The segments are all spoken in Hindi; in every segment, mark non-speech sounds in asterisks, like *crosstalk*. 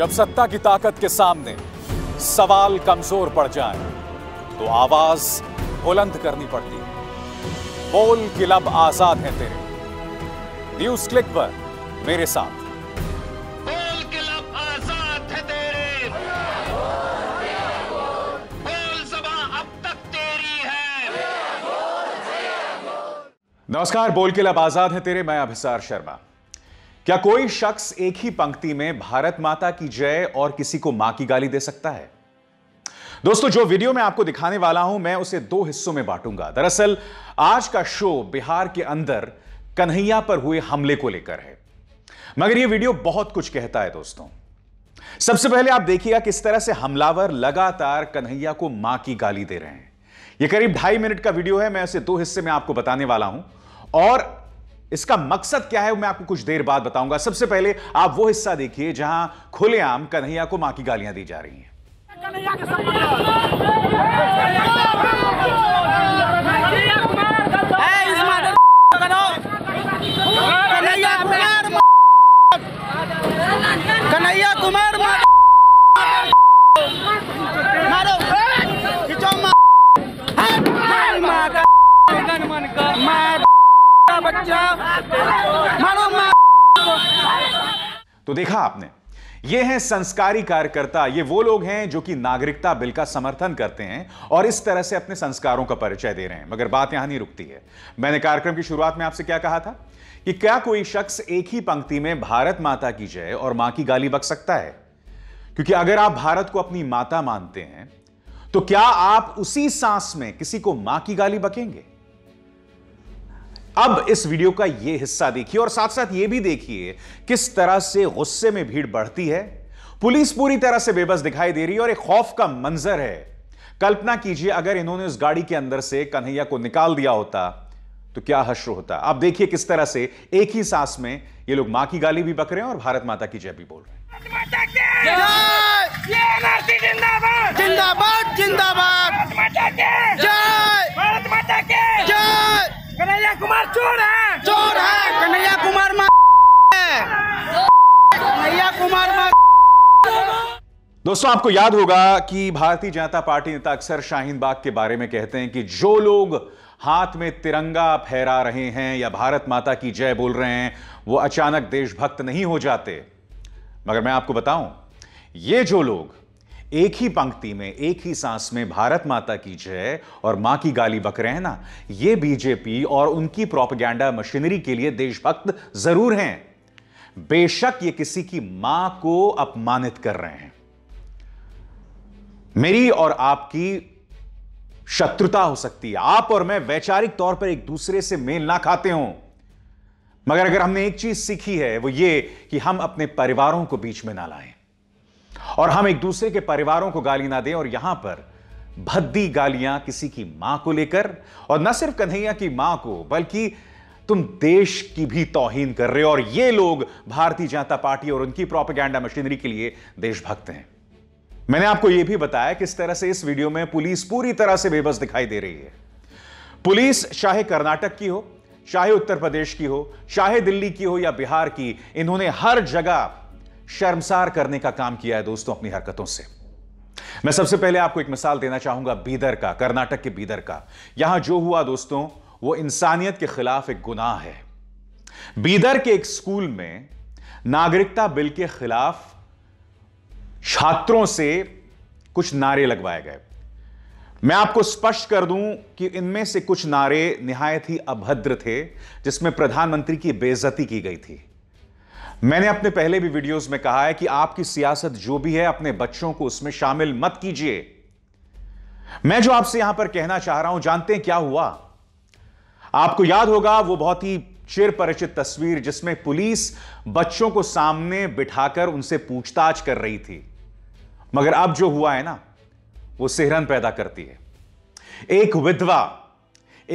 जब सत्ता की ताकत के सामने सवाल कमजोर पड़ जाए तो आवाज बुलंद करनी पड़ती है बोल किलब आजाद है तेरे न्यूज क्लिक पर मेरे साथ बोल किलब आजाद तेरे बोल के अब तक तेरी है नमस्कार बोल किलब आजाद है तेरे मैं अभिसार शर्मा क्या कोई शख्स एक ही पंक्ति में भारत माता की जय और किसी को मां की गाली दे सकता है दोस्तों जो वीडियो मैं आपको दिखाने वाला हूं मैं उसे दो हिस्सों में बांटूंगा दरअसल आज का शो बिहार के अंदर कन्हैया पर हुए हमले को लेकर है मगर यह वीडियो बहुत कुछ कहता है दोस्तों सबसे पहले आप देखिएगा किस तरह से हमलावर लगातार कन्हैया को मां की गाली दे रहे हैं यह करीब ढाई मिनट का वीडियो है मैं उसे दो हिस्से में आपको बताने वाला हूं और इसका मकसद क्या है मैं आपको कुछ देर बाद बताऊंगा सबसे पहले आप वो हिस्सा देखिए जहां खुलेआम कन्हैया को मां की गालियां दी जा रही हैं कन्हैया कुमार तो देखा आपने ये हैं संस्कारी कार्यकर्ता ये वो लोग हैं जो कि नागरिकता बिल का समर्थन करते हैं और इस तरह से अपने संस्कारों का परिचय दे रहे हैं मगर बात यहां नहीं रुकती है मैंने कार्यक्रम की शुरुआत में आपसे क्या कहा था कि क्या कोई शख्स एक ही पंक्ति में भारत माता की जय और मां की गाली बक सकता है क्योंकि अगर आप भारत को अपनी माता मानते हैं तो क्या आप उसी सांस में किसी को मां की गाली बकेंगे अब इस वीडियो का यह हिस्सा देखिए और साथ साथ यह भी देखिए किस तरह से गुस्से में भीड़ बढ़ती है पुलिस पूरी तरह से बेबस दिखाई दे रही है और एक खौफ का मंजर है कल्पना कीजिए अगर इन्होंने उस गाड़ी के अंदर से कन्हैया को निकाल दिया होता तो क्या हश्र होता आप देखिए किस तरह से एक ही सांस में ये लोग मां की गाली भी बक रहे हैं और भारत माता की जय भी बोल रहे हैं जिंदाबाद जिंदाबाद कन्हैया कुमार चोर है चोर है कन्हैया कुमार मा कन्हैया कुमार मा दोस्तों आपको याद होगा कि भारतीय जनता पार्टी नेता अक्सर शाहीन बाग के बारे में कहते हैं कि जो लोग हाथ में तिरंगा फहरा रहे हैं या भारत माता की जय बोल रहे हैं वो अचानक देशभक्त नहीं हो जाते मगर मैं आपको बताऊं ये जो लोग एक ही पंक्ति में एक ही सांस में भारत माता की जय और मां की गाली बक रहे हैं ना ये बीजेपी और उनकी प्रोपगैंडा मशीनरी के लिए देशभक्त जरूर हैं बेशक ये किसी की मां को अपमानित कर रहे हैं मेरी और आपकी शत्रुता हो सकती है आप और मैं वैचारिक तौर पर एक दूसरे से मेल ना खाते हों मगर अगर हमने एक चीज सीखी है वो ये कि हम अपने परिवारों को बीच में ना लाए और हम एक दूसरे के परिवारों को गाली ना दें और यहां पर भद्दी गालियां किसी की मां को लेकर और न सिर्फ कन्हैया की मां को बल्कि तुम देश की भी तोहीन कर रहे हो और ये लोग भारतीय जनता पार्टी और उनकी प्रोपेगेंडा मशीनरी के लिए देशभक्त हैं मैंने आपको यह भी बताया किस तरह से इस वीडियो में पुलिस पूरी तरह से बेबस दिखाई दे रही है पुलिस चाहे कर्नाटक की हो चाहे उत्तर प्रदेश की हो चाहे दिल्ली की हो या बिहार की इन्होंने हर जगह शर्मसार करने का काम किया है दोस्तों अपनी हरकतों से मैं सबसे पहले आपको एक मिसाल देना चाहूंगा बीदर का कर्नाटक के बीदर का यहां जो हुआ दोस्तों वो इंसानियत के खिलाफ एक गुनाह है बीदर के एक स्कूल में नागरिकता बिल के खिलाफ छात्रों से कुछ नारे लगवाए गए मैं आपको स्पष्ट कर दूं कि इनमें से कुछ नारे निहायत ही अभद्र थे जिसमें प्रधानमंत्री की बेजती की गई थी मैंने अपने पहले भी वीडियोस में कहा है कि आपकी सियासत जो भी है अपने बच्चों को उसमें शामिल मत कीजिए मैं जो आपसे यहां पर कहना चाह रहा हूं जानते हैं क्या हुआ आपको याद होगा वो बहुत ही चिर परिचित तस्वीर जिसमें पुलिस बच्चों को सामने बिठाकर उनसे पूछताछ कर रही थी मगर अब जो हुआ है ना वो सेहरन पैदा करती है एक विधवा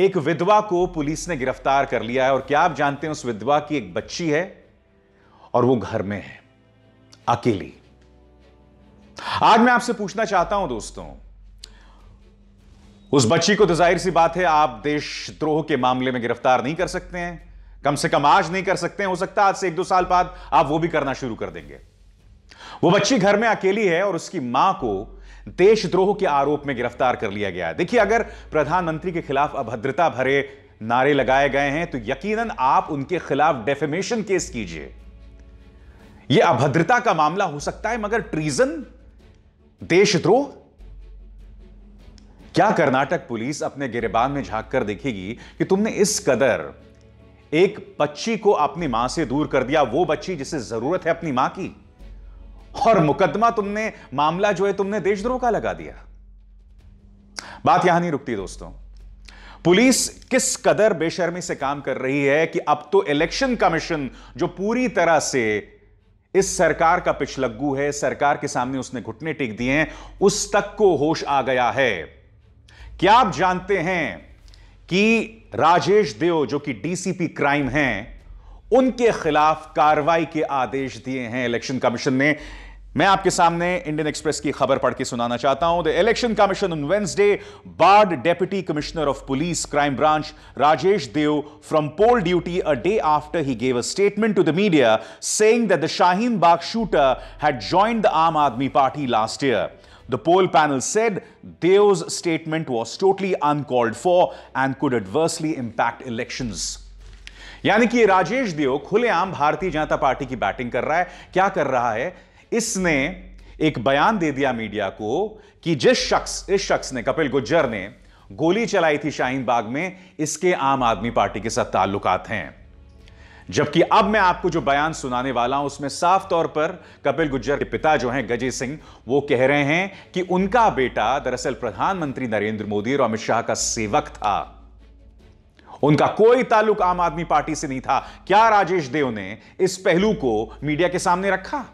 एक विधवा को पुलिस ने गिरफ्तार कर लिया है और क्या आप जानते हैं उस विधवा की एक बच्ची है और वो घर में है अकेली आज मैं आपसे पूछना चाहता हूं दोस्तों उस बच्ची को तो जाहिर सी बात है आप देशद्रोह के मामले में गिरफ्तार नहीं कर सकते हैं कम से कम आज नहीं कर सकते हैं हो सकता आज से एक दो साल बाद आप वो भी करना शुरू कर देंगे वो बच्ची घर में अकेली है और उसकी मां को देशद्रोह के आरोप में गिरफ्तार कर लिया गया है देखिए अगर प्रधानमंत्री के खिलाफ अभद्रता भरे नारे लगाए गए हैं तो यकीनन आप उनके खिलाफ डेफेमेशन केस कीजिए यह अभद्रता का मामला हो सकता है मगर ट्रीजन देशद्रोह क्या कर्नाटक पुलिस अपने गिरेबान में झांक कर देखेगी कि तुमने इस कदर एक बच्ची को अपनी मां से दूर कर दिया वो बच्ची जिसे जरूरत है अपनी मां की और मुकदमा तुमने मामला जो है तुमने देशद्रोह का लगा दिया बात यहां नहीं रुकती दोस्तों पुलिस किस कदर बेशर्मी से काम कर रही है कि अब तो इलेक्शन कमीशन जो पूरी तरह से इस सरकार का पिछलग्गू है सरकार के सामने उसने घुटने टेक दिए हैं उस तक को होश आ गया है क्या आप जानते हैं कि राजेश देव जो कि डीसीपी क्राइम हैं उनके खिलाफ कार्रवाई के आदेश दिए हैं इलेक्शन कमीशन ने मैं आपके सामने इंडियन एक्सप्रेस की खबर पढ़ के सुनाना चाहता हूं the election commission on Wednesday barred deputy commissioner of police crime branch Rajesh Dev from poll duty a day after he gave a statement to the media saying that the Shaheen Bagh shooter had join the Aam Aadmi Party last year the poll panel said Dev statement was totally uncalled for and could adversely impact election यानी कि राजेश देव खुलेआम भारतीय जनता पार्टी की बैटिंग कर रहा है क्या कर रहा है इसने एक बयान दे दिया मीडिया को कि जिस शख्स इस शख्स ने कपिल गुज्जर ने गोली चलाई थी शाहीन बाग में इसके आम आदमी पार्टी के साथ ताल्लुकात हैं जबकि अब मैं आपको जो बयान सुनाने वाला हूं उसमें साफ तौर पर कपिल गुज्जर के पिता जो हैं गजय सिंह वो कह रहे हैं कि उनका बेटा दरअसल प्रधानमंत्री नरेंद्र मोदी और अमित शाह का सेवक था उनका कोई ताल्लुक आम आदमी पार्टी से नहीं था क्या राजेश देव ने इस पहलू को मीडिया के सामने रखा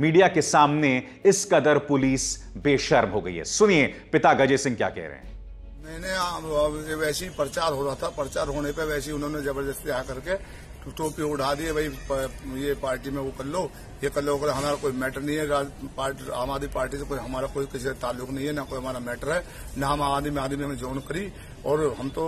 मीडिया के सामने इस कदर पुलिस बेशर्म हो गई है सुनिए पिता गजय सिंह क्या कह रहे हैं मैंने वैसे ही प्रचार हो रहा था प्रचार होने पर वैसे ही उन्होंने जबरदस्ती आकर के टोपी उठा दिए भाई ये पार्टी में वो कर लो ये कर लो अगर हमारा कोई मैटर नहीं है पार्टी आम आदमी पार्टी से कोई हमारा कोई किसी का ताल्लुक नहीं है ना कोई हमारा मैटर है न हम आम आदमी में आदमी हमें ज्वाइन करी और हम तो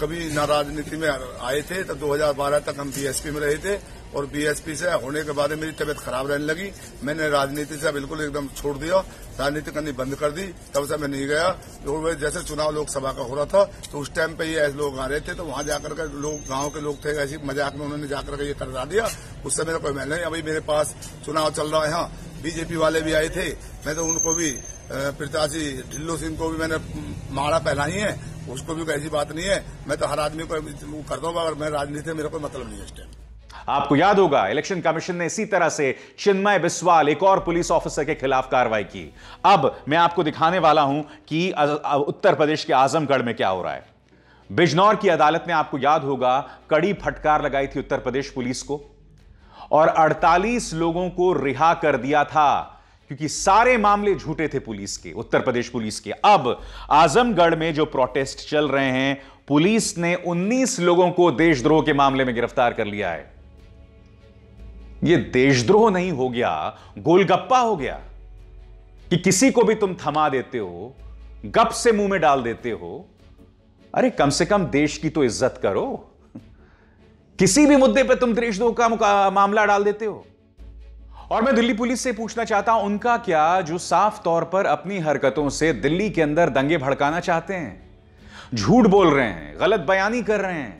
कभी ना राजनीति में आए थे तब 2012 तक हम बीएसपी में रहे थे और बीएसपी से होने के बाद मेरी तबीयत खराब रहने लगी मैंने राजनीति से बिल्कुल एकदम छोड़ दिया राजनीति करनी बंद कर दी तब से मैं नहीं गया तो जैसे चुनाव लोकसभा का हो रहा था तो उस टाइम पे ये ऐसे लोग आ रहे थे तो वहां जाकर के लोग गांव के लोग थे ऐसी मजाक में उन्होंने जाकर के ये करा दिया उससे मेरा तो कोई मैंने अभी मेरे पास चुनाव चल रहा है यहाँ बीजेपी वाले भी आए थे मैं तो उनको भी प्रताजी ढिल्लो सिंह को भी मैंने मारा पहला ही है उसको भी कोई ऐसी बात नहीं है मैं तो हर आदमी को करता हूँ अगर मैं राजनीति मेरा कोई मतलब नहीं है इस टाइम आपको याद होगा इलेक्शन कमीशन ने इसी तरह से चिन्मय बिस्वाल एक और पुलिस ऑफिसर के खिलाफ कार्रवाई की अब मैं आपको दिखाने वाला हूं कि उत्तर प्रदेश के आजमगढ़ में क्या हो रहा है बिजनौर की अदालत ने आपको याद होगा कड़ी फटकार लगाई थी उत्तर प्रदेश पुलिस को और 48 लोगों को रिहा कर दिया था क्योंकि सारे मामले झूठे थे पुलिस के उत्तर प्रदेश पुलिस के अब आजमगढ़ में जो प्रोटेस्ट चल रहे हैं पुलिस ने 19 लोगों को देशद्रोह के मामले में गिरफ्तार कर लिया है ये देशद्रोह नहीं हो गया गोलगप्पा हो गया कि किसी को भी तुम थमा देते हो गप से मुंह में डाल देते हो अरे कम से कम देश की तो इज्जत करो किसी भी मुद्दे पे तुम देशद्रोह का मामला डाल देते हो और मैं दिल्ली पुलिस से पूछना चाहता हूं उनका क्या जो साफ तौर पर अपनी हरकतों से दिल्ली के अंदर दंगे भड़काना चाहते हैं झूठ बोल रहे हैं गलत बयानी कर रहे हैं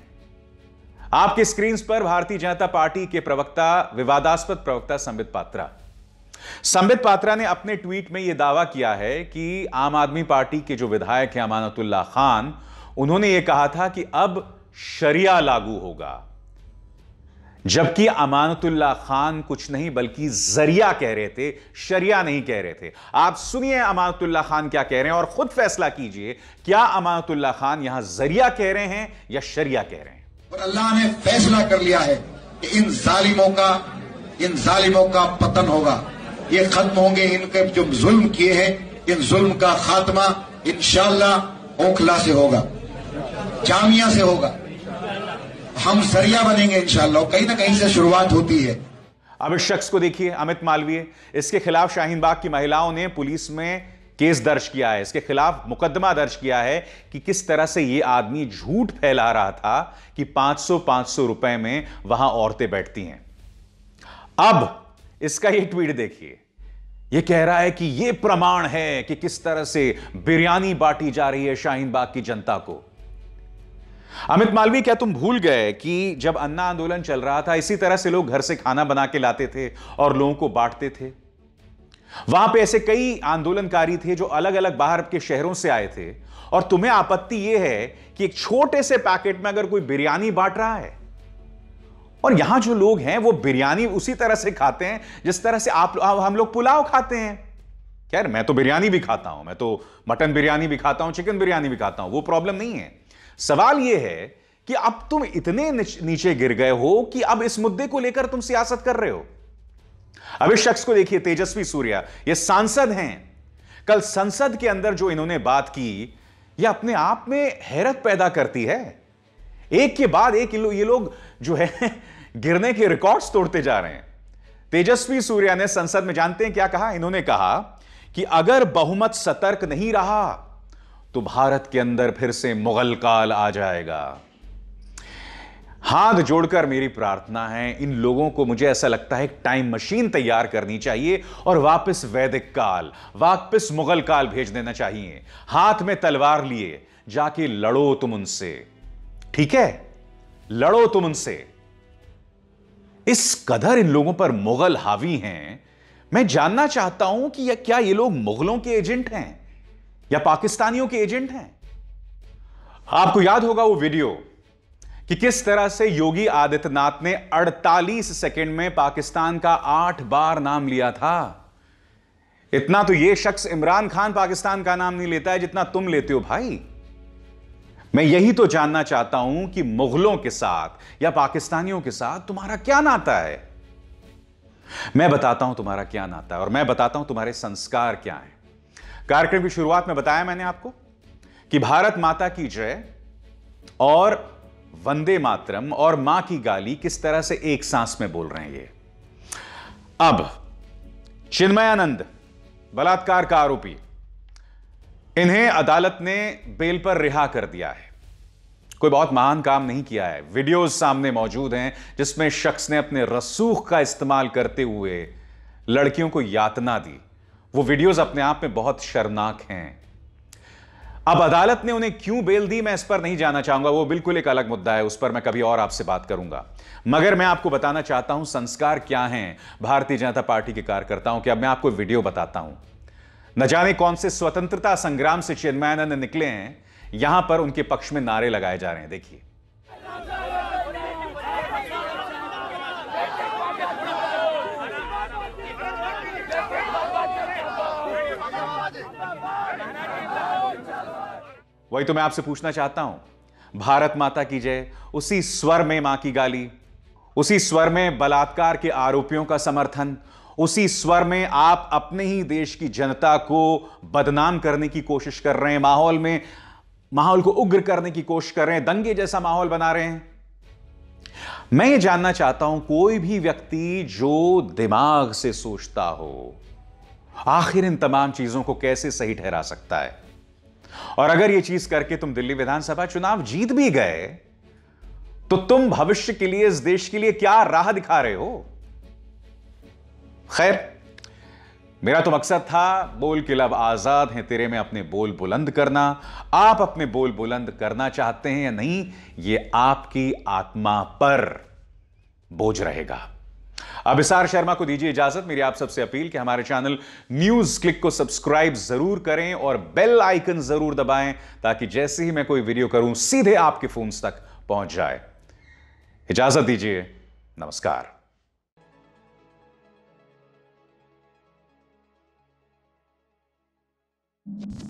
आपकी स्क्रीन पर भारतीय जनता पार्टी के प्रवक्ता विवादास्पद प्रवक्ता संबित पात्रा संबित पात्रा ने अपने ट्वीट में यह दावा किया है कि आम आदमी पार्टी के जो विधायक हैं अमानतुल्ला खान उन्होंने यह कहा था कि अब शरिया लागू होगा जबकि अमानतुल्ला खान कुछ नहीं बल्कि जरिया कह रहे थे शरिया नहीं कह रहे थे आप सुनिए अमानतुल्ला खान क्या कह रहे हैं और खुद फैसला कीजिए क्या अमानतुल्ला खान यहां जरिया कह रहे हैं या शरिया कह रहे हैं और अल्लाह ने फैसला कर लिया है कि इन जालिमों का इन जालिमों का पतन होगा ये खत्म होंगे इनके जो जुल्म किए हैं इन जुल्म का खात्मा इनशाला ओखला से होगा जामिया से होगा हम सरिया बनेंगे इनशाला कहीं ना कहीं से शुरुआत होती है अब इस शख्स को देखिए अमित मालवीय इसके खिलाफ शाहीन बाग की महिलाओं ने पुलिस में केस दर्ज किया है इसके खिलाफ मुकदमा दर्ज किया है कि किस तरह से ये आदमी झूठ फैला रहा था कि 500 500 रुपए में वहां औरतें बैठती हैं अब इसका ये ट्वीट देखिए ये कह रहा है कि ये प्रमाण है कि किस तरह से बिरयानी बांटी जा रही है शाहीन बाग की जनता को अमित मालवी क्या तुम भूल गए कि जब अन्ना आंदोलन चल रहा था इसी तरह से लोग घर से खाना बना के लाते थे और लोगों को बांटते थे वहां पे ऐसे कई आंदोलनकारी थे जो अलग अलग बाहर के शहरों से आए थे और तुम्हें आपत्ति यह है कि एक छोटे से पैकेट में अगर कोई बिरयानी बांट रहा है और यहां जो लोग हैं वो बिरयानी उसी तरह से खाते हैं जिस तरह से आप हम लोग पुलाव खाते हैं खैर मैं तो बिरयानी भी खाता हूं मैं तो मटन बिरयानी भी खाता हूं चिकन बिरयानी भी खाता हूं वो प्रॉब्लम नहीं है सवाल यह है कि अब तुम इतने नीचे गिर गए हो कि अब इस मुद्दे को लेकर तुम सियासत कर रहे हो अब इस शख्स को देखिए तेजस्वी सूर्या ये सांसद हैं कल संसद के अंदर जो इन्होंने बात की ये अपने आप में हैरत पैदा करती है एक के बाद एक लो, ये लोग जो है *laughs* गिरने के रिकॉर्ड्स तोड़ते जा रहे हैं तेजस्वी सूर्या ने संसद में जानते हैं क्या कहा इन्होंने कहा कि अगर बहुमत सतर्क नहीं रहा तो भारत के अंदर फिर से मुगल काल आ जाएगा हाथ जोड़कर मेरी प्रार्थना है इन लोगों को मुझे ऐसा लगता है टाइम मशीन तैयार करनी चाहिए और वापस वैदिक काल वापस मुगल काल भेज देना चाहिए हाथ में तलवार लिए जाके लड़ो तुम उनसे ठीक है लड़ो तुम उनसे इस कदर इन लोगों पर मुगल हावी हैं मैं जानना चाहता हूं कि क्या ये लोग मुगलों के एजेंट हैं या पाकिस्तानियों के एजेंट हैं आपको याद होगा वो वीडियो कि किस तरह से योगी आदित्यनाथ ने 48 सेकंड में पाकिस्तान का आठ बार नाम लिया था इतना तो यह शख्स इमरान खान पाकिस्तान का नाम नहीं लेता है जितना तुम लेते हो भाई मैं यही तो जानना चाहता हूं कि मुगलों के साथ या पाकिस्तानियों के साथ तुम्हारा क्या नाता है मैं बताता हूं तुम्हारा क्या नाता है और मैं बताता हूं तुम्हारे संस्कार क्या है कार्यक्रम की शुरुआत में बताया मैंने आपको कि भारत माता की जय और वंदे मातरम और मां की गाली किस तरह से एक सांस में बोल रहे हैं ये अब चिन्मयानंद बलात्कार का आरोपी इन्हें अदालत ने बेल पर रिहा कर दिया है कोई बहुत महान काम नहीं किया है वीडियोस सामने मौजूद हैं जिसमें शख्स ने अपने रसूख का इस्तेमाल करते हुए लड़कियों को यातना दी वो वीडियोस अपने आप में बहुत शर्मनाक हैं अब अदालत ने उन्हें क्यों बेल दी मैं इस पर नहीं जाना चाहूंगा वो बिल्कुल एक अलग मुद्दा है उस पर मैं कभी और आपसे बात करूंगा मगर मैं आपको बताना चाहता हूं संस्कार क्या हैं भारतीय जनता पार्टी के कार्यकर्ताओं के अब मैं आपको वीडियो बताता हूं न जाने कौन से स्वतंत्रता संग्राम से चिन्मयानंद निकले हैं यहां पर उनके पक्ष में नारे लगाए जा रहे हैं देखिए वही तो मैं आपसे पूछना चाहता हूं भारत माता की जय उसी स्वर में मां की गाली उसी स्वर में बलात्कार के आरोपियों का समर्थन उसी स्वर में आप अपने ही देश की जनता को बदनाम करने की कोशिश कर रहे हैं माहौल में माहौल को उग्र करने की कोशिश कर रहे हैं दंगे जैसा माहौल बना रहे हैं मैं ये जानना चाहता हूं कोई भी व्यक्ति जो दिमाग से सोचता हो आखिर इन तमाम चीजों को कैसे सही ठहरा सकता है और अगर यह चीज करके तुम दिल्ली विधानसभा चुनाव जीत भी गए तो तुम भविष्य के लिए इस देश के लिए क्या राह दिखा रहे हो खैर मेरा तो मकसद था बोल के लब आजाद हैं तेरे में अपने बोल बुलंद करना आप अपने बोल बुलंद करना चाहते हैं या नहीं ये आपकी आत्मा पर बोझ रहेगा अभिसार शर्मा को दीजिए इजाजत मेरी आप सबसे अपील कि हमारे चैनल न्यूज क्लिक को सब्सक्राइब जरूर करें और बेल आइकन जरूर दबाएं ताकि जैसे ही मैं कोई वीडियो करूं सीधे आपके फोन तक पहुंच जाए इजाजत दीजिए नमस्कार you.